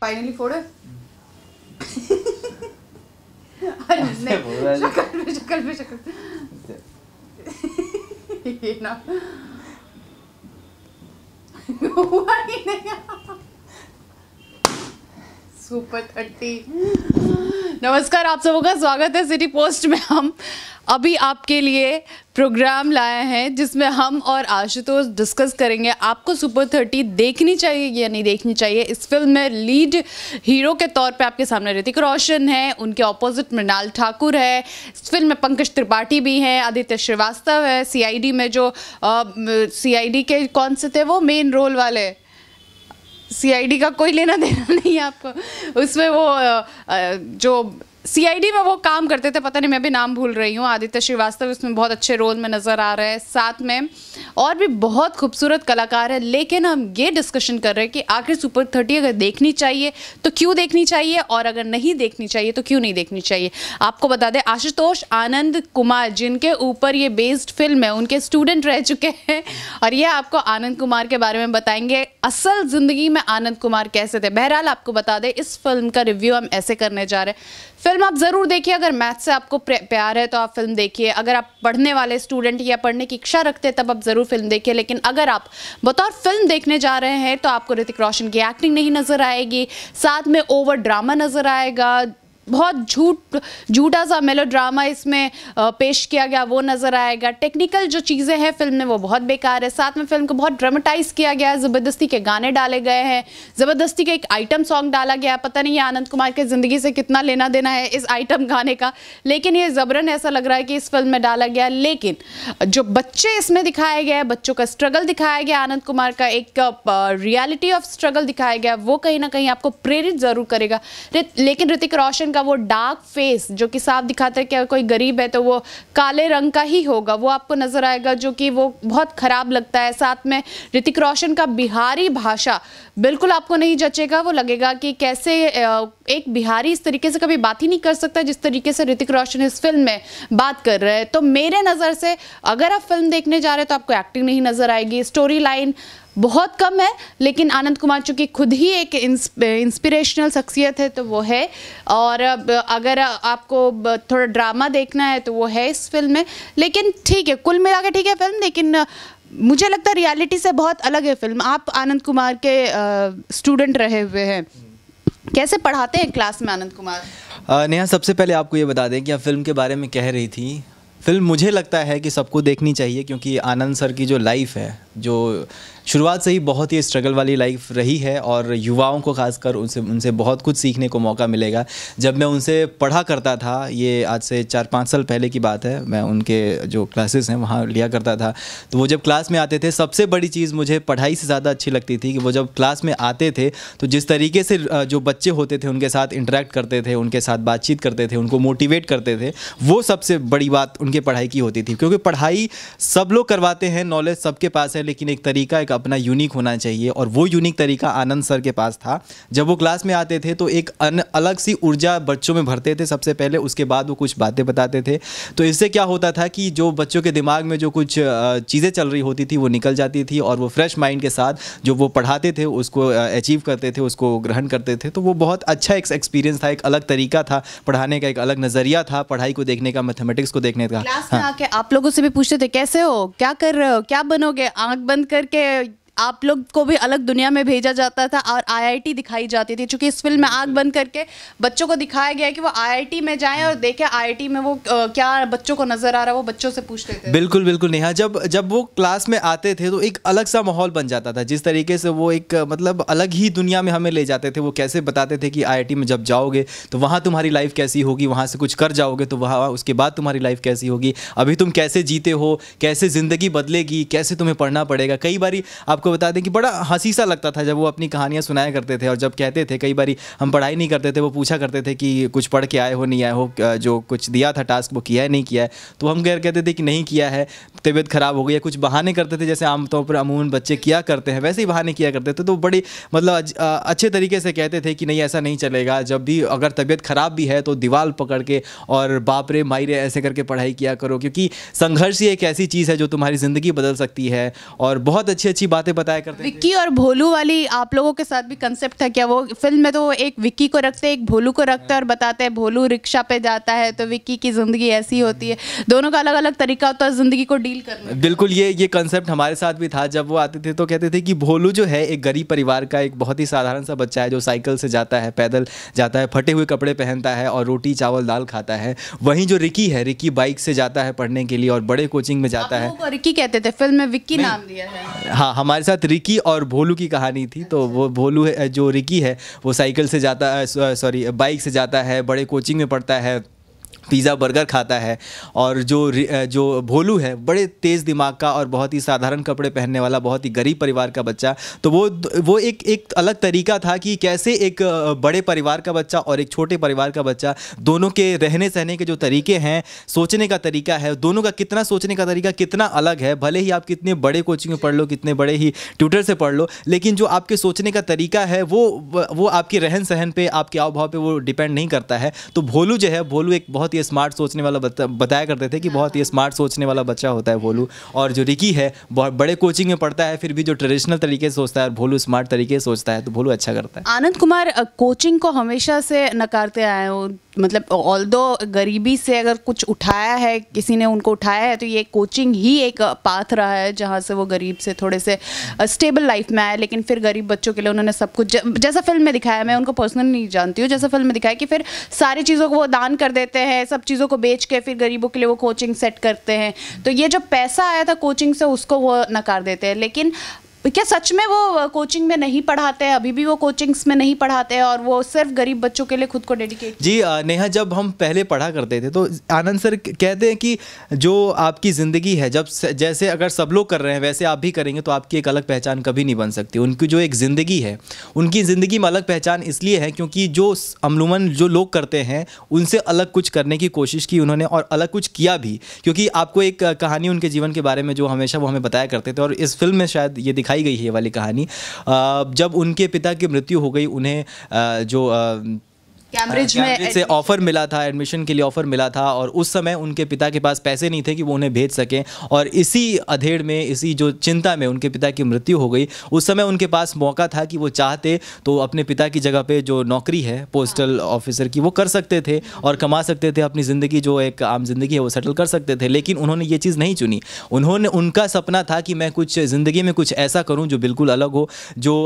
Finally फोड़ अरे नहीं शक्ल पे शक्ल पे शक्ल ये ना हुआ ही नहीं सुपर थर्टी नमस्कार आप सबों का स्वागत है सिटी पोस्ट में हम अभी आपके लिए प्रोग्राम लाए हैं जिसमें हम और आशुतोष डिस्कस करेंगे आपको सुपर थर्टी देखनी चाहिए या नहीं देखनी चाहिए इस फिल्म में लीड हीरो के तौर पे आपके सामने ऋतिक रोशन है उनके ऑपोजिट मृणाल ठाकुर है इस फिल्म में पंकज त्रिपाठी भी हैं आदित्य श्रीवास्तव है सीआईडी में जो सीआईडी के कौन से थे वो मेन रोल वाले सीआईडी का कोई लेना देना नहीं है आपको उसमें वो जो सीआईडी में वो काम करते थे पता नहीं मैं भी नाम भूल रही हूँ आदित्य श्रीवास्तव इसमें बहुत अच्छे रोल में नज़र आ रहे हैं साथ में और भी बहुत खूबसूरत कलाकार है लेकिन हम ये डिस्कशन कर रहे हैं कि आखिर सुपर थर्टी अगर देखनी चाहिए तो क्यों देखनी चाहिए और अगर नहीं देखनी चाहिए तो क्यों नहीं देखनी चाहिए आपको बता दें आशुतोष आनंद कुमार जिनके ऊपर ये बेस्ड फिल्म है उनके स्टूडेंट रह चुके हैं और ये आपको आनंद कुमार के बारे में बताएंगे असल ज़िंदगी में आनंद कुमार कैसे थे बहरहाल आपको बता दें इस फिल्म का रिव्यू हम ऐसे करने जा रहे हैं फिल्म फिल्म आप ज़रूर देखिए अगर मैथ से आपको प्यार है तो आप फिल्म देखिए अगर आप पढ़ने वाले स्टूडेंट या पढ़ने की इच्छा रखते हैं तब आप ज़रूर फिल्म देखिए लेकिन अगर आप बतौर फिल्म देखने जा रहे हैं तो आपको ऋतिक रोशन की एक्टिंग नहीं नज़र आएगी साथ में ओवर ड्रामा नज़र आएगा बहुत झूठ झूठा सा मेलोड्रामा इसमें पेश किया गया वो नज़र आएगा टेक्निकल जो चीज़ें हैं फिल्म में वो बहुत बेकार है साथ में फिल्म को बहुत ड्रामेटाइज किया गया है ज़बरदस्ती के गाने डाले गए हैं ज़बरदस्ती का एक आइटम सॉन्ग डाला गया पता नहीं आनंद कुमार के ज़िंदगी से कितना लेना देना है इस आइटम गाने का लेकिन ये ज़बरन ऐसा लग रहा है कि इस फिल्म में डाला गया लेकिन जो बच्चे इसमें दिखाए गए बच्चों का स्ट्रगल दिखाया गया आनंद कुमार का एक रियलिटी ऑफ स्ट्रगल दिखाया गया वो कहीं ना कहीं आपको प्रेरित ज़रूर करेगा लेकिन ऋतिक रोशन का का वो डार्क फेस जो कि साफ दिखाता है कि अगर कोई गरीब है तो वो काले रंग का ही होगा वो आपको नज़र आएगा जो कि वो बहुत ख़राब लगता है साथ में ऋतिक रोशन का बिहारी भाषा बिल्कुल आपको नहीं जचेगा वो लगेगा कि कैसे एक बिहारी इस तरीके से कभी बात ही नहीं कर सकता जिस तरीके से ऋतिक रोशन इस फिल्म में बात कर रहे हैं तो मेरे नज़र से अगर आप फिल्म देखने जा रहे हैं तो आपको एक्टिंग नहीं नज़र आएगी स्टोरी लाइन बहुत कम है लेकिन आनंद कुमार चूंकि खुद ही एक इंस्पिरेशनल शख्सियत है तो वो है और अगर आपको थोड़ा ड्रामा देखना है तो वो है इस फिल्म में लेकिन ठीक है कुल मिला ठीक है फिल्म लेकिन मुझे लगता है रियलिटी से बहुत अलग है फिल्म आप आनंद कुमार के स्टूडेंट रहे हुए हैं कैसे पढ़ाते हैं क्लास में आनंद कुमार नेहा सबसे पहले आपको ये बता दें कि आप फिल्म के बारे में कह रही थी फिल्म मुझे लगता है कि सबको देखनी चाहिए क्योंकि आनंद सर की जो लाइफ है जो शुरुआत से ही बहुत ही स्ट्रगल वाली लाइफ रही है और युवाओं को खासकर उनसे उनसे बहुत कुछ सीखने को मौका मिलेगा जब मैं उनसे पढ़ा करता था ये आज से चार पाँच साल पहले की बात है मैं उनके जो क्लासेस हैं वहाँ लिया करता था तो वो जब क्लास में आते थे सबसे बड़ी चीज़ मुझे पढ़ाई से ज़्यादा अच्छी लगती थी कि वो जब क्लास में आते थे तो जिस तरीके से जो बच्चे होते थे उनके साथ इंटरेक्ट करते थे उनके साथ बातचीत करते थे उनको मोटिवेट करते थे वो सबसे बड़ी बात उनके पढ़ाई की होती थी क्योंकि पढ़ाई सब लोग करवाते हैं नॉलेज सबके पास है लेकिन एक तरीका एक अपना यूनिक होना चाहिए और वो यूनिक तरीका आनंद सर के पास था जब वो क्लास में आते थे तो एक अन, अलग सी ऊर्जा बच्चों में भरते थे सबसे पहले उसके बाद वो कुछ बातें बताते थे तो इससे क्या होता था कि जो बच्चों के दिमाग में जो कुछ चीज़ें चल रही होती थी वो निकल जाती थी और वो फ्रेश माइंड के साथ जो वो पढ़ाते थे उसको अचीव करते थे उसको ग्रहण करते थे तो वो बहुत अच्छा एक एक्सपीरियंस था एक अलग तरीका था पढ़ाने का एक अलग नज़रिया था पढ़ाई को देखने का मैथमेटिक्स को देखने का हाँ। आके आप लोगों से भी पूछते थे कैसे हो क्या कर रहे हो क्या बनोगे आँख बंद करके आप लोग को भी अलग दुनिया में भेजा जाता था और आईआईटी दिखाई जाती थी क्योंकि इस फिल्म में आग बंद करके बच्चों को दिखाया गया कि वो आईआईटी में जाएं और देखें आईआईटी में वो क्या बच्चों को नज़र आ रहा है वो बच्चों से पूछते थे बिल्कुल बिल्कुल नेहा जब जब वो क्लास में आते थे तो एक अलग सा माहौल बन जाता था जिस तरीके से वो एक मतलब अलग ही दुनिया में हमें ले जाते थे वो कैसे बताते थे कि आई में जब जाओगे तो वहाँ तुम्हारी लाइफ कैसी होगी वहाँ से कुछ कर जाओगे तो वहाँ उसके बाद तुम्हारी लाइफ कैसी होगी अभी तुम कैसे जीते हो कैसे ज़िंदगी बदलेगी कैसे तुम्हें पढ़ना पड़ेगा कई बार आपको आपको बता दें कि बड़ा हंसी सा लगता था जब वो अपनी कहानियाँ सुनाया करते थे और जब कहते थे कई बार हम पढ़ाई नहीं करते थे वो पूछा करते थे कि कुछ पढ़ के आए हो नहीं आए हो जो कुछ दिया था टास्क वो किया है नहीं किया है तो हम गैर कहते थे कि नहीं किया है तबीयत ख़राब हो गई है कुछ बहाने करते थे जैसे आमतौर पर अमूमन बच्चे किया करते हैं वैसे ही बहाने किया करते थे तो बड़ी मतलब अच्छे तरीके से कहते थे कि नहीं ऐसा नहीं चलेगा जब भी अगर तबीयत ख़राब भी है तो दीवार पकड़ के और बाप रे माई रे ऐसे करके पढ़ाई किया करो क्योंकि संघर्ष ही एक ऐसी चीज़ है जो तुम्हारी ज़िंदगी बदल सकती है और बहुत अच्छी अच्छी बातें बातें बताया करते विक्की और भोलू वाली आप लोगों के साथ भी कंसेप्ट था क्या वो फिल्म में तो एक विक्की को रखते एक भोलू को रखते और बताते हैं भोलू रिक्शा पे जाता है तो विक्की की ज़िंदगी ऐसी होती है दोनों का अलग अलग तरीका होता है ज़िंदगी को डील करना बिल्कुल ये ये कंसेप्ट हमारे साथ भी था जब वो आते थे तो कहते थे कि भोलू जो है एक गरीब परिवार का एक बहुत ही साधारण सा बच्चा है जो साइकिल से जाता है पैदल जाता है फटे हुए कपड़े पहनता है और रोटी चावल दाल खाता है वहीं जो रिकी है रिकी बाइक से जाता है पढ़ने के लिए और बड़े कोचिंग में जाता है रिकी कहते थे फिल्म में विक्की नाम दिया है हाँ हमारे हमारे साथ रिकी और भोलू की कहानी थी तो वो भोलू है जो रिकी है वो साइकिल से जाता सॉरी बाइक से जाता है बड़े कोचिंग में पढ़ता है पिज़्ज़ा बर्गर खाता है और जो जो भोलू है बड़े तेज़ दिमाग का और बहुत ही साधारण कपड़े पहनने वाला बहुत ही गरीब परिवार का बच्चा तो वो वो एक एक अलग तरीका था कि कैसे एक बड़े परिवार का बच्चा और एक छोटे परिवार का बच्चा दोनों के रहने सहने के जो तरीके हैं सोचने का तरीका है दोनों का कितना सोचने का तरीका कितना अलग है भले ही आप कितने बड़े कोचिंग में पढ़ लो कितने बड़े ही ट्यूटर से पढ़ लो लेकिन जो आपके सोचने का तरीका है वो वो आपके रहन सहन पर आपके आव भाव पर वो डिपेंड नहीं करता है तो भोलू जो है भोलू एक बहुत ही ही स्मार्ट सोचने वाला बताया करते थे कि हाँ, बहुत ही हाँ। स्मार्ट सोचने वाला बच्चा होता है भोलू और जो रिकी है बहुत बड़े कोचिंग में पढ़ता है फिर भी जो ट्रेडिशनल तरीके से सोचता है और भोलू स्मार्ट तरीके से सोचता है तो भोलू अच्छा करता है आनंद कुमार कोचिंग को हमेशा से नकारते आए हो मतलब ऑल दो गरीबी से अगर कुछ उठाया है किसी ने उनको उठाया है तो ये कोचिंग ही एक पाथ रहा है जहाँ से वो गरीब से थोड़े से स्टेबल लाइफ में आए लेकिन फिर गरीब बच्चों के लिए उन्होंने सब कुछ जैसा फिल्म में दिखाया मैं उनको पर्सनली नहीं जानती हूँ जैसा फिल्म में दिखाया कि फिर सारी चीज़ों को वो दान कर देते हैं सब चीज़ों को बेच के फिर गरीबों के लिए वो कोचिंग सेट करते हैं तो ये जो पैसा आया था कोचिंग से उसको वो नकार देते हैं लेकिन क्या सच में वो कोचिंग में नहीं पढ़ाते हैं अभी भी वो कोचिंग्स में नहीं पढ़ाते हैं और वो सिर्फ गरीब बच्चों के लिए खुद को डेडिकेट जी नेहा जब हम पहले पढ़ा करते थे तो आनंद सर कहते हैं कि जो आपकी ज़िंदगी है जब जैसे अगर सब लोग कर रहे हैं वैसे आप भी करेंगे तो आपकी एक अलग पहचान कभी नहीं बन सकती उनकी जो एक ज़िंदगी है उनकी ज़िंदगी में अलग पहचान इसलिए है क्योंकि जो अमलूमन जो लोग करते हैं उनसे अलग कुछ करने की कोशिश की उन्होंने और अलग कुछ किया भी क्योंकि आपको एक कहानी उनके जीवन के बारे में जो हमेशा वो हमें बताया करते थे और इस फिल्म में शायद ये दिखा दिखाई गई है ये वाली कहानी जब उनके पिता की मृत्यु हो गई उन्हें जो कैम्ब्रिज हाँ, में से ऑफर मिला था एडमिशन के लिए ऑफर मिला था और उस समय उनके पिता के पास पैसे नहीं थे कि वो उन्हें भेज सकें और इसी अधेड़ में इसी जो चिंता में उनके पिता की मृत्यु हो गई उस समय उनके पास मौका था कि वो चाहते तो अपने पिता की जगह पे जो नौकरी है पोस्टल ऑफिसर हाँ। की वो कर सकते थे और कमा सकते थे अपनी ज़िंदगी जो एक आम ज़िंदगी है वो सेटल कर सकते थे लेकिन उन्होंने ये चीज़ नहीं चुनी उन्होंने उनका सपना था कि मैं कुछ ज़िंदगी में कुछ ऐसा करूँ जो बिल्कुल अलग हो जो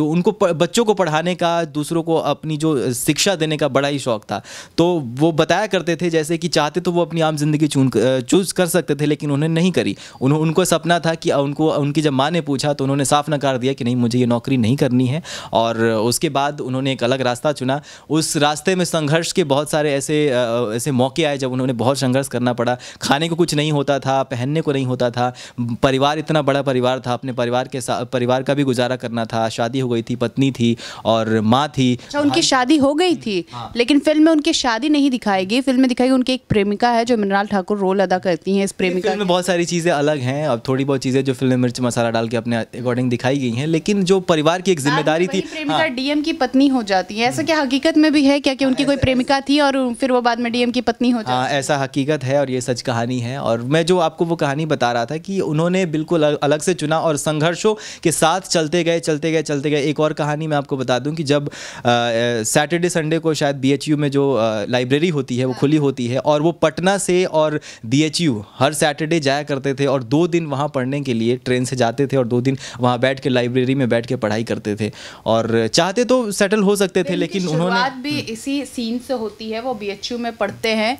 जो उनको बच्चों को पढ़ाने का दूसरों को अपनी जो शिक्षा शिक्षा देने का बड़ा ही शौक था तो वो बताया करते थे जैसे कि चाहते तो वो अपनी आम जिंदगी चुन चूज कर सकते थे लेकिन उन्होंने नहीं करी उन, उनको सपना था कि उनको उनकी जब माँ ने पूछा तो उन्होंने साफ नकार दिया कि नहीं मुझे ये नौकरी नहीं करनी है और उसके बाद उन्होंने एक अलग रास्ता चुना उस रास्ते में संघर्ष के बहुत सारे ऐसे ऐसे मौके आए जब उन्होंने बहुत संघर्ष करना पड़ा खाने को कुछ नहीं होता था पहनने को नहीं होता था परिवार इतना बड़ा परिवार था अपने परिवार के परिवार का भी गुजारा करना था शादी हो गई थी पत्नी थी और माँ थी अच्छा, उनकी शादी हो गई थी हाँ। लेकिन फिल्म में उनकी शादी नहीं दिखाई गई फिल्म में दिखाई गई उनकी एक प्रेमिका है जो मिनराल ठाकुर रोल अदा करती हैं इस प्रेमिका में बहुत सारी चीज़ें अलग हैं अब थोड़ी बहुत चीज़ें जो फिल्म मिर्च मसाला डाल के अपने अकॉर्डिंग दिखाई गई हैं लेकिन जो परिवार की एक हाँ, जिम्मेदारी थी प्रेमिका हाँ। डीएम की पत्नी हो जाती है ऐसा क्या हकीकत में भी है क्या कि उनकी हाँ, कोई प्रेमिका थी और फिर वो बाद में डीएम की पत्नी हो जाती है ऐसा हकीकत है और ये सच कहानी है और मैं जो आपको वो कहानी बता रहा था कि उन्होंने बिल्कुल अलग से चुना और संघर्षों के साथ चलते गए चलते गए चलते गए एक और कहानी मैं आपको बता दूं कि जब सैटरडे संडे संडे को शायद बी में जो लाइब्रेरी होती है वो खुली हाँ। होती है और वो पटना से और बी हर सैटरडे जाया करते थे और दो दिन वहाँ पढ़ने के लिए ट्रेन से जाते थे और दो दिन वहाँ बैठ के लाइब्रेरी में बैठ के पढ़ाई करते थे और चाहते तो सेटल हो सकते थे लेकिन उन्होंने भी हम्म। इसी सीन से होती है वो बी में पढ़ते हैं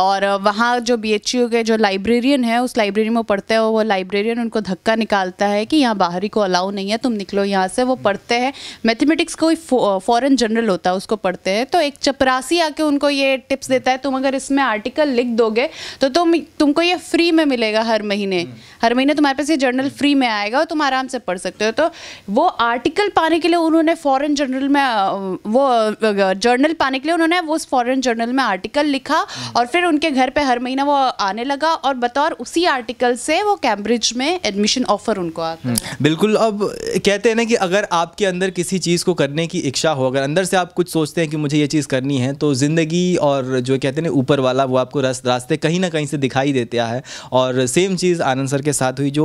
और वहाँ जो बी के जो लाइब्रेरियन है उस लाइब्रेरी में पढ़ते हैं वो लाइब्रेरियन उनको धक्का निकालता है कि यहाँ बाहरी को अलाउ नहीं है तुम निकलो यहाँ से वो पढ़ते हैं मैथमेटिक्स कोई फॉरन जनरल होता है उसको पढ़ते हैं हैं तो एक चपरासी आके उनको ये टिप्स देता है तुम अगर इसमें आर्टिकल लिख दोगे तो तुम तुमको ये फ्री में मिलेगा हर महीने हम्म। हर महीने तुम्हारे पास ये जर्नल फ्री में आएगा और तुम आराम से पढ़ सकते हो तो वो आर्टिकल पाने के लिए उन्होंने फॉरन जर्नल में वो जर्नल पाने के लिए उन्होंने वो उस फॉरन जर्नल में आर्टिकल लिखा हम्म। और फिर उनके घर पर हर महीना वो आने लगा और बतौर उसी आर्टिकल से वो कैम्ब्रिज में एडमिशन ऑफर उनको आता हम्म। बिल्कुल अब कहते हैं ना कि अगर आपके अंदर किसी चीज़ को करने की इच्छा हो अगर अंदर से आप कुछ सोचते हैं कि मुझे ये चीज़ करनी है तो ज़िंदगी और जो कहते हैं ऊपर वाला वो आपको रस रास्ते कहीं ना कहीं से दिखाई देता है और सेम चीज़ आनंद सर के साथ हुई जो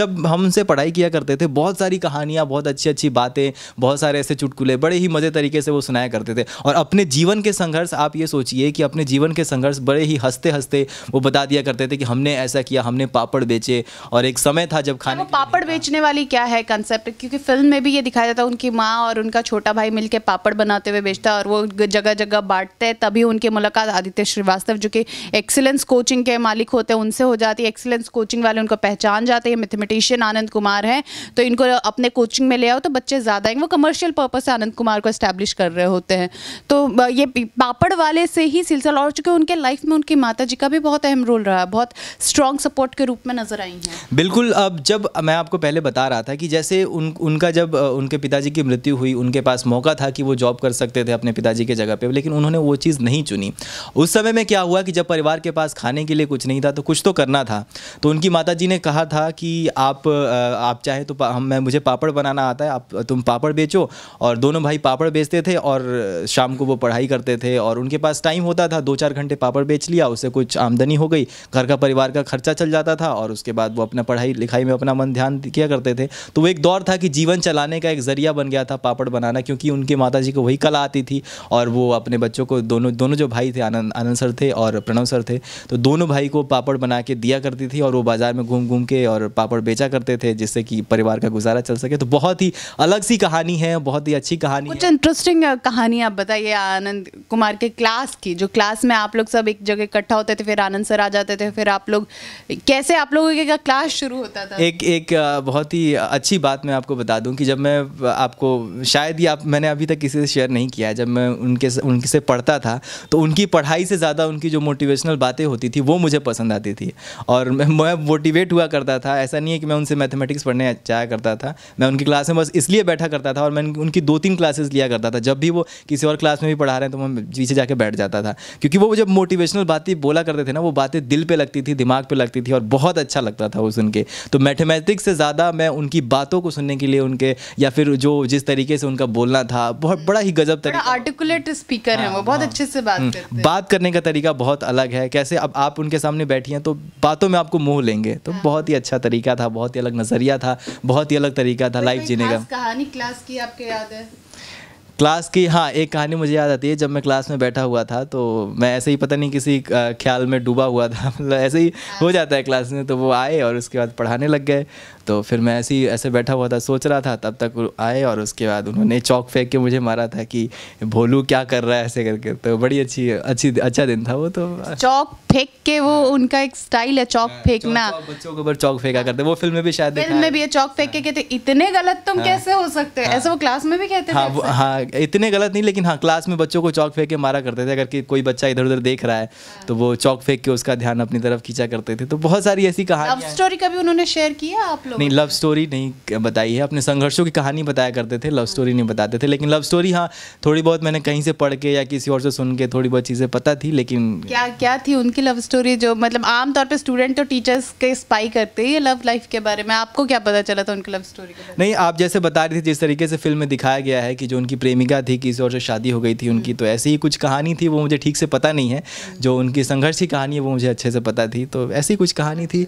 जब हमसे पढ़ाई किया करते थे बहुत सारी कहानियाँ बहुत अच्छी अच्छी बातें बहुत सारे ऐसे चुटकुले बड़े ही मज़े तरीके से वो सुनाया करते थे और अपने जीवन के संघर्ष आप ये सोचिए कि अपने जीवन के संघर्ष बड़े ही हंसते हंसते वो बता दिया करते थे कि हमने ऐसा किया हमने पापड़ बेचे और एक समय था जब अच्छा, खाने पापड़ बेचने वाली क्या है कंसेप्ट क्योंकि फिल्म में भी ये दिखाया जाता है उनकी माँ और उनका छोटा भाई मिलकर पापड़ बनाते हुए बेचता था और वो जगह जगह बांटते हैं तभी उनकी मुलाकात आदित्य श्रीवास्तव जो कि एक्सीलेंस कोचिंग के मालिक होते हैं उनसे हो जाती है एक्सीलेंस कोचिंग वाले उनको पहचान जाते हैं मैथमेटिशियन आनंद कुमार हैं तो इनको अपने कोचिंग में ले आओ तो बच्चे ज़्यादा आएंगे वो कमर्शियल पर्पज़ से आनंद कुमार को इस्टेब्लिश कर रहे होते हैं तो ये पापड़ वाले से ही सिलसिला और चूँकि उनके लाइफ में उनकी माता जी का भी बहुत अहम रोल रहा है बहुत स्ट्रॉन्ग सपोर्ट के रूप में नजर आई हैं बिल्कुल अब जब मैं आपको पहले बता रहा था कि जैसे उन उनका जब उनके पिताजी की मृत्यु हुई उनके पास मौका था कि वो जॉब कर सकते थे थे अपने पिताजी के जगह पर लेकिन उन्होंने वो चीज़ नहीं चुनी उस समय में क्या हुआ कि जब परिवार के पास खाने के लिए कुछ नहीं था तो कुछ तो करना था तो उनकी माता जी ने कहा था कि आप आप चाहे तो हम मैं मुझे पापड़ बनाना आता है आप तुम पापड़ बेचो और दोनों भाई पापड़ बेचते थे और शाम को वो पढ़ाई करते थे और उनके पास टाइम होता था दो चार घंटे पापड़ बेच लिया उससे कुछ आमदनी हो गई घर का परिवार का खर्चा चल जाता था और उसके बाद वो अपना पढ़ाई लिखाई में अपना मन ध्यान किया करते थे तो वो एक दौर था कि जीवन चलाने का एक जरिया बन गया था पापड़ बनाना क्योंकि उनके माता जी को वही कला आती करती थी और वो अपने बच्चों को दोनों दोनों जो भाई थे आनंद आनंद सर थे और प्रणव सर थे तो दोनों भाई को पापड़ बना के दिया करती थी और वो बाज़ार में घूम घूम के और पापड़ बेचा करते थे जिससे कि परिवार का गुजारा चल सके तो बहुत ही अलग सी कहानी है बहुत ही अच्छी कहानी कुछ इंटरेस्टिंग कहानी आप बताइए आनंद कुमार के क्लास की जो क्लास में आप लोग सब एक जगह इकट्ठा होते थे फिर आनंद सर आ जाते थे फिर आप लोग कैसे आप लोगों का क्लास शुरू होता था एक एक बहुत ही अच्छी बात मैं आपको बता दूं कि जब मैं आपको शायद ही आप मैंने अभी तक किसी से शेयर नहीं किया है जब मैं उनके उनसे पढ़ता था तो उनकी पढ़ाई से ज़्यादा उनकी जो मोटिवेशनल बातें होती थी वो मुझे पसंद आती थी और मैं मोटिवेट हुआ करता था ऐसा नहीं है कि मैं उनसे मैथमेटिक्स पढ़ने जाया करता था मैं उनकी क्लास में बस इसलिए बैठा करता था और मैं उनकी दो तीन क्लासेस लिया करता था जब भी वो किसी और क्लास में भी पढ़ा रहे हैं तो मैं पीछे जाके बैठ जाता था क्योंकि वो जब मोटिवेशनल बातें बोला करते थे ना वो बातें दिल पर लगती थी दिमाग पर लगती थी और बहुत अच्छा लगता था वो उनके तो मैथमेटिक्स से ज़्यादा मैं उनकी बातों को सुनने के लिए उनके या फिर जो जिस तरीके से उनका बोलना था बहुत बड़ा ही गजब तरीके ना आर्टिकुलेट स्पीकर हैं वो हाँ, बहुत हाँ। अच्छे से बात हम्म। करते हैं बात करने का तरीका बहुत अलग है कैसे अब आप उनके सामने बैठी हैं तो बातों में आपको मुंह लेंगे तो हाँ। बहुत ही अच्छा तरीका था बहुत ही अलग नज़रिया था बहुत ही अलग तरीका था लाइफ जीने का कहानी क्लास की आपके याद है क्लास की हाँ एक कहानी मुझे याद आती है जब मैं क्लास में बैठा हुआ था तो मैं ऐसे ही पता नहीं किसी ख्याल में डूबा हुआ था मतलब ऐसे ही हो जाता है क्लास में तो वो आए और उसके बाद पढ़ाने लग गए तो फिर मैं ऐसे ही ऐसे बैठा हुआ था सोच रहा था तब तक आए और उसके बाद उन्होंने चौक फेंक के मुझे मारा था कि भोलू क्या कर रहा है ऐसे करके तो बड़ी अच्छी अच्छी अच्छा दिन था वो तो चौक फेंक के वो उनका एक स्टाइल है चौक हाँ, फेंकना बच्चों के ऊपर चौक फेंका करते वो फिल्म में भी शायद फिल्म में भी चौक फेंक के कहते इतने गलत तुम हाँ। कैसे हो सकते हाँ। ऐसे वो क्लास में भी कहते हाँ इतने गलत नहीं लेकिन हाँ क्लास में बच्चों को चौक फेंक के मारा करते थे अगर कोई बच्चा इधर उधर देख रहा है तो वो चौक फेंक के उसका ध्यान अपनी तरफ खींचा करते थे तो बहुत सारी ऐसी कहानी स्टोरी कभी उन्होंने शेयर किया आप लोग अपनी लव स्टोरी नहीं बताई है अपने संघर्षों की कहानी बताया करते थे लव स्टोरी नहीं बताते थे लेकिन लव स्टोरी हाँ थोड़ी बहुत मैंने कहीं से पढ़ के या किसी और से सुन के थोड़ी बहुत चीज़ें पता थी लेकिन क्या क्या थी उनकी लव स्टोरी जो मतलब आमतौर पर स्टूडेंट तो टीचर्स के स्पाई करते हैं लव लाइफ के बारे में आपको क्या पता चला था उनकी लव स्टोरी नहीं आप जैसे बता रही थी जिस तरीके से फिल्म में दिखाया गया है कि जो उनकी प्रेमिका थी किसी और से शादी हो गई थी उनकी तो ऐसी ही कुछ कहानी थी वो मुझे ठीक से पता नहीं है जो उनकी संघर्ष की कहानी है वो मुझे अच्छे से पता थी तो ऐसी कुछ कहानी थी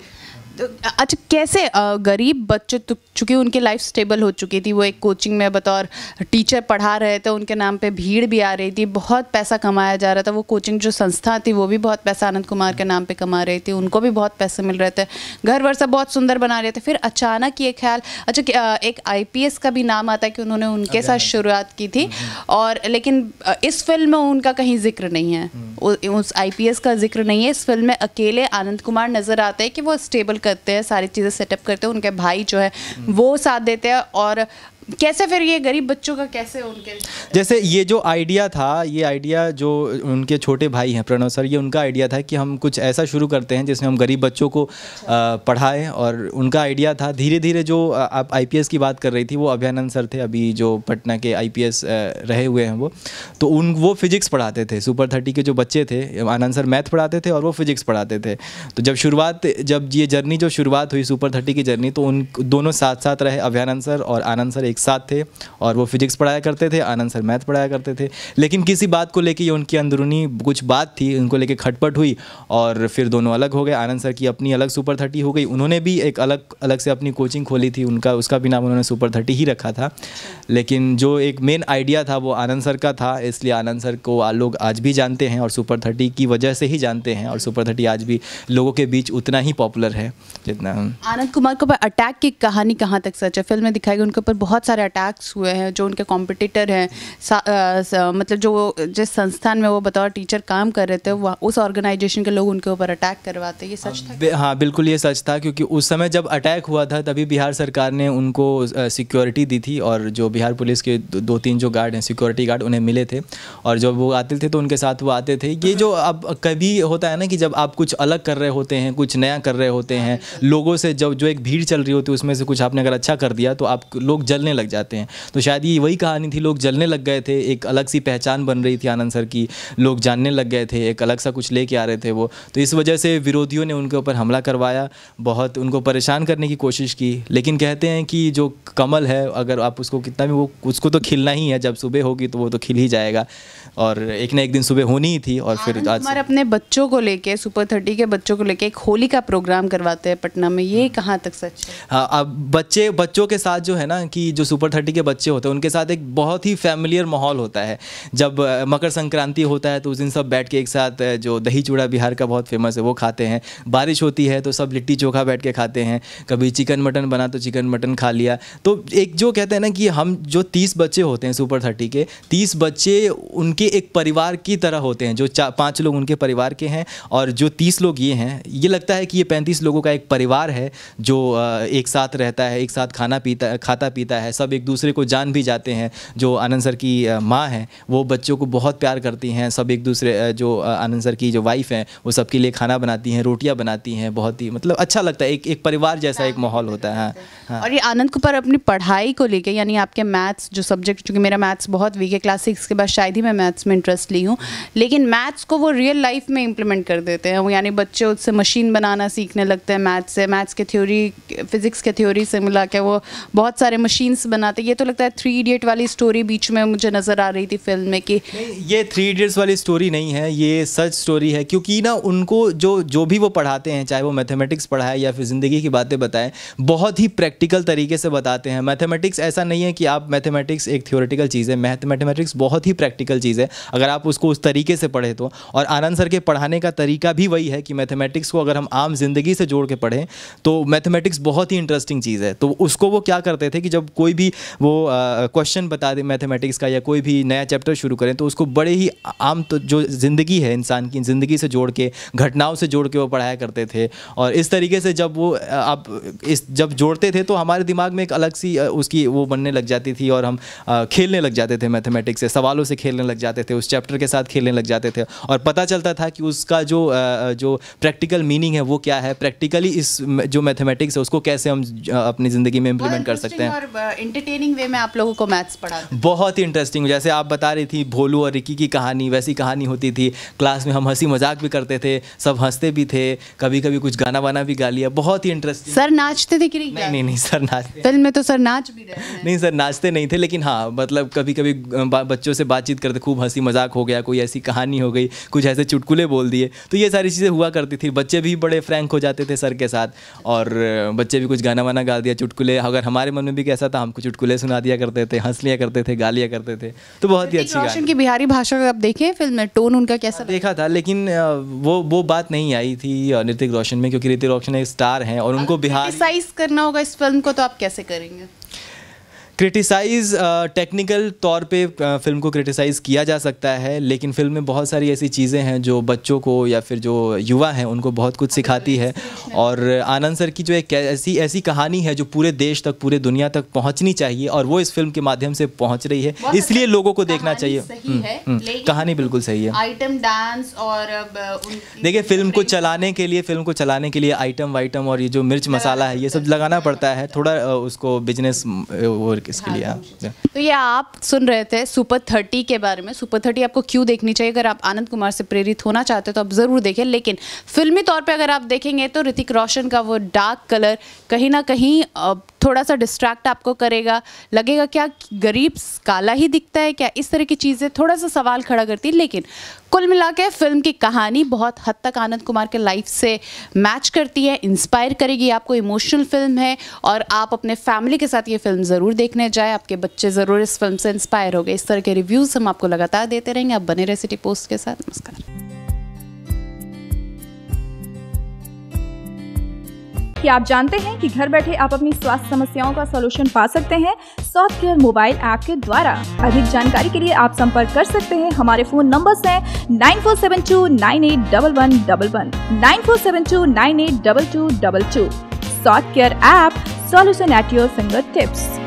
अच्छा कैसे गरीब बच्चे तो चूँकि उनकी लाइफ स्टेबल हो चुकी थी वो एक कोचिंग में बतौर टीचर पढ़ा रहे थे उनके नाम पे भीड़ भी आ रही थी बहुत पैसा कमाया जा रहा था वो कोचिंग जो संस्था थी वो भी बहुत पैसा आनंद कुमार के नाम पे कमा रही थी उनको भी बहुत पैसे मिल रहे थे घर वर सब बहुत सुंदर बना रहे थे फिर अचानक ये ख्याल अच्छा एक आई का भी नाम आता है कि उन्होंने उनके साथ शुरुआत की थी हम्म, हम्म। और लेकिन इस फिल्म में उनका कहीं जिक्र नहीं है हम्म। उस आई का जिक्र नहीं है इस फिल्म में अकेले आनंद कुमार नज़र आते हैं कि वो स्टेबल करते हैं सारी चीज़ें सेटअप करते हैं उनके भाई जो है वो साथ देते हैं और कैसे फिर ये गरीब बच्चों का कैसे उनके जैसे ये जो आइडिया था ये आइडिया जो उनके छोटे भाई हैं प्रणव सर ये उनका आइडिया था कि हम कुछ ऐसा शुरू करते हैं जिसमें हम गरीब बच्चों को अच्छा। पढ़ाएं और उनका आइडिया था धीरे धीरे जो आप आईपीएस की बात कर रही थी वो अभियानंद सर थे अभी जो पटना के आई रहे हुए हैं वो तो उन वो फिजिक्स पढ़ाते थे सुपर थर्टी के जो बच्चे थे आनंद सर मैथ पढ़ाते थे और वो फिजिक्स पढ़ाते थे तो जब शुरुआत जब ये जर्नी जो शुरुआत हुई सुपर थर्टी की जर्नी तो उन दोनों साथ साथ रहे अभियानंद सर और आनंद सर एक साथ थे और वो फिजिक्स पढ़ाया करते थे आनंद सर मैथ पढ़ाया करते थे लेकिन किसी बात को लेके ये उनकी अंदरूनी कुछ बात थी उनको लेके खटपट हुई और फिर दोनों अलग हो गए आनंद सर की अपनी अलग सुपर थर्टी हो गई उन्होंने भी एक अलग अलग से अपनी कोचिंग खोली थी उनका उसका भी नाम उन्होंने सुपर थर्टी ही रखा था लेकिन जो एक मेन आइडिया था वो आनंद सर का था इसलिए आनंद सर को लोग आज भी जानते हैं और सुपर थर्टी की वजह से ही जानते हैं और सुपर थर्टी आज भी लोगों के बीच उतना ही पॉपुलर है जितना आनंद कुमार को अटैक की कहानी कहाँ तक सच है फिल्म में दिखाई गई उनके ऊपर बहुत बहुत सारे अटैक्स हुए हैं जो उनके कॉम्पिटिटर हैं मतलब जो जिस संस्थान में वो बतौर टीचर काम कर रहे थे वह उस ऑर्गेनाइजेशन के लोग उनके ऊपर अटैक करवाते ये सच था हाँ बिल्कुल ये सच था क्योंकि उस समय जब अटैक हुआ था तभी बिहार सरकार ने उनको सिक्योरिटी दी थी और जो बिहार पुलिस के दो तीन जो गार्ड हैं सिक्योरिटी गार्ड उन्हें मिले थे और जब वो आते थे तो उनके साथ वो आते थे ये जो अब कभी होता है ना कि जब आप कुछ अलग कर रहे होते हैं कुछ नया कर रहे होते हैं हाँ, लोगों से जब जो एक भीड़ चल रही होती है उसमें से कुछ आपने अगर अच्छा कर दिया तो आप लोग जलने जलने लग जाते हैं तो शायद ये वही कहानी थी लोग जलने लग गए थे एक अलग सी पहचान बन रही थी आनंद सर की लोग जानने लग गए थे एक अलग सा कुछ लेके आ रहे थे वो तो इस वजह से विरोधियों ने उनके ऊपर हमला करवाया बहुत उनको परेशान करने की कोशिश की लेकिन कहते हैं कि जो कमल है अगर आप उसको कितना भी वो उसको तो खिलना ही है जब सुबह होगी तो वो तो खिल ही जाएगा और एक ना एक दिन सुबह होनी ही थी और हाँ, फिर आज हमारे अपने बच्चों को लेके सुपर थर्टी के बच्चों को लेके एक होली का प्रोग्राम करवाते हैं पटना में ये हम्म। कहाँ तक सच है हाँ अब बच्चे बच्चों के साथ जो है ना कि जो सुपर थर्टी के बच्चे होते हैं उनके साथ एक बहुत ही फैमिलियर माहौल होता है जब मकर संक्रांति होता है तो उस दिन सब बैठ के एक साथ जो दही चूड़ा बिहार का बहुत फेमस है वो खाते हैं बारिश होती है तो सब लिट्टी चोखा बैठ के खाते हैं कभी चिकन मटन बना तो चिकन मटन खा लिया तो एक जो कहते हैं ना कि हम जो तीस बच्चे होते हैं सुपर थर्टी के तीस बच्चे उनके उनके एक परिवार की तरह होते हैं जो पांच लोग उनके परिवार के हैं और जो तीस लोग ये हैं ये लगता है कि ये पैंतीस लोगों का एक परिवार है जो एक साथ रहता है एक साथ खाना पीता खाता पीता है सब एक दूसरे को जान भी जाते हैं जो आनंद सर की माँ हैं वो बच्चों को बहुत प्यार करती हैं सब एक दूसरे जो आनंद सर की जो वाइफ हैं वो सबके लिए खाना बनाती हैं रोटियाँ बनाती हैं बहुत ही मतलब अच्छा लगता है एक एक परिवार जैसा एक माहौल होता है हाँ, हाँ। और ये आनंद कुपर अपनी पढ़ाई को लेकर यानी आपके मैथ्स जो सब्जेक्ट चूँकि मेरा मैथ्स बहुत वीक है क्लास सिक्स के बाद शायद ही मैं मैथ्स मैथ्स में इंटरेस्ट ली हूँ लेकिन मैथ्स को वो रियल लाइफ में इम्प्लीमेंट कर देते हैं यानी बच्चे उससे मशीन बनाना सीखने लगते हैं मैथ्स से मैथ्स के थ्योरी फिज़िक्स के थ्योरी से मिला के वो बहुत सारे मशीन्स बनाते ये तो लगता है थ्री इडियट वाली स्टोरी बीच में मुझे नज़र आ रही थी फिल्म में कि ये थ्री इडियट्स वाली स्टोरी नहीं है ये सच स्टोरी है क्योंकि ना उनको जो जो भी वो पढ़ाते हैं चाहे वो मैथमेटिक्स पढ़ाए या फिर ज़िंदगी की बातें बताएं बहुत ही प्रैक्टिकल तरीके से बताते हैं मैथमेटिक्स ऐसा नहीं है कि आप मैथमेटिक्स एक थियोरेटिकल चीज़ है मैथमेटिक्स बहुत ही प्रैक्टिकल चीज़ है है अगर आप उसको उस तरीके से पढ़े तो और आनंद सर के पढ़ाने का तरीका भी वही है कि मैथमेटिक्स को अगर हम आम ज़िंदगी से जोड़ के पढ़ें तो मैथमेटिक्स बहुत ही इंटरेस्टिंग चीज़ है तो उसको वो क्या करते थे कि जब कोई भी वो क्वेश्चन बता दें मैथमेटिक्स का या कोई भी नया चैप्टर शुरू करें तो उसको बड़े ही आम तो जो ज़िंदगी है इंसान की ज़िंदगी से जोड़ के घटनाओं से जोड़ के वो पढ़ाया करते थे और इस तरीके से जब वो आप इस जब जोड़ते थे तो हमारे दिमाग में एक अलग सी उसकी वो बनने लग जाती थी और हम खेलने लग जाते थे मैथमेटिक्स से सवालों से खेलने लग जाते जाते थे उस चैप्टर के साथ खेलने लग जाते थे और पता चलता था कि उसका जो जो प्रैक्टिकल मीनिंग है वो क्या है प्रैक्टिकली इस जो मैथमेटिक्स है उसको कैसे हम अपनी ज़िंदगी में इम्प्लीमेंट कर सकते हैं इंटरटेनिंग वे में आप लोगों को मैथ्स पढ़ा बहुत ही इंटरेस्टिंग जैसे आप बता रही थी भोलू और रिकी की कहानी वैसी कहानी होती थी क्लास में हम हंसी मजाक भी करते थे सब हंसते भी थे कभी कभी कुछ गाना वाना भी गा लिया बहुत ही इंटरेस्टिंग सर नाचते थे कि नहीं नहीं नहीं, नहीं सर नाचते फिल्म में तो सर नाच भी रहे नहीं सर नाचते नहीं थे लेकिन हाँ मतलब कभी कभी बच्चों से बातचीत करते खूब हंसी मजाक हो गया कोई ऐसी कहानी हो गई कुछ ऐसे चुटकुले बोल दिए तो ये सारी चीज़ें हुआ करती थी बच्चे भी बड़े फ्रैंक हो जाते थे सर के साथ और बच्चे भी कुछ गाना वाना गा दिया चुटकुले अगर हमारे मन में भी कैसा था हमको चुटकुले सुना दिया करते थे हंस लिया करते थे गा लिया करते थे तो बहुत ही अच्छी रोशन की बिहारी भाषा का आप देखें फिल्म में टोन उनका कैसा देखा था लेकिन वो वो बात नहीं आई थी ऋतिक रोशन में क्योंकि ऋतिक रोशन एक स्टार हैं और उनको बिहार करना होगा इस फिल्म को तो आप कैसे करेंगे क्रिटिसाइज टेक्निकल uh, तौर पे फिल्म uh, को क्रिटिसाइज़ किया जा सकता है लेकिन फिल्म में बहुत सारी ऐसी चीज़ें हैं जो बच्चों को या फिर जो युवा हैं उनको बहुत कुछ सिखाती है और आनंद सर की जो एक ऐसी ऐसी कहानी है जो पूरे देश तक पूरे दुनिया तक पहुंचनी चाहिए और वो इस फिल्म के माध्यम से पहुँच रही है इसलिए लोगों को देखना चाहिए हम्म, हम्म, कहानी बिल्कुल सही है आइटम डांस और uh, देखिए फिल्म को चलाने के लिए फिल्म को चलाने के लिए आइटम वाइटम और ये जो मिर्च मसाला है ये सब लगाना पड़ता है थोड़ा उसको बिजनेस पब्लिक इसके हाँ, लिए हाँ, आप तो ये आप सुन रहे थे सुपर थर्टी के बारे में सुपर थर्टी आपको क्यों देखनी चाहिए अगर आप आनंद कुमार से प्रेरित होना चाहते हो तो आप ज़रूर देखें लेकिन फिल्मी तौर पर अगर आप देखेंगे तो ऋतिक रोशन का वो डार्क कलर कहीं ना कहीं थोड़ा सा डिस्ट्रैक्ट आपको करेगा लगेगा क्या गरीब काला ही दिखता है क्या इस तरह की चीज़ें थोड़ा सा सवाल खड़ा करती है लेकिन कुल मिला के फिल्म की कहानी बहुत हद तक आनंद कुमार के लाइफ से मैच करती है इंस्पायर करेगी आपको इमोशनल फिल्म है और आप अपने फैमिली के साथ ये फिल्म ज़रूर देखने जाए आपके बच्चे ज़रूर इस फिल्म से इंस्पायर हो गए इस तरह के रिव्यूज़ हम आपको लगातार देते रहेंगे आप बने रहे सिटी पोस्ट के साथ नमस्कार कि आप जानते हैं कि घर बैठे आप अपनी स्वास्थ्य समस्याओं का सोल्यूशन पा सकते हैं सॉफ्ट केयर मोबाइल ऐप के द्वारा अधिक जानकारी के लिए आप संपर्क कर सकते हैं हमारे फोन नंबर है nine four seven two nine eight double one double one nine four seven two nine eight double two double two soft care app solution at your finger tips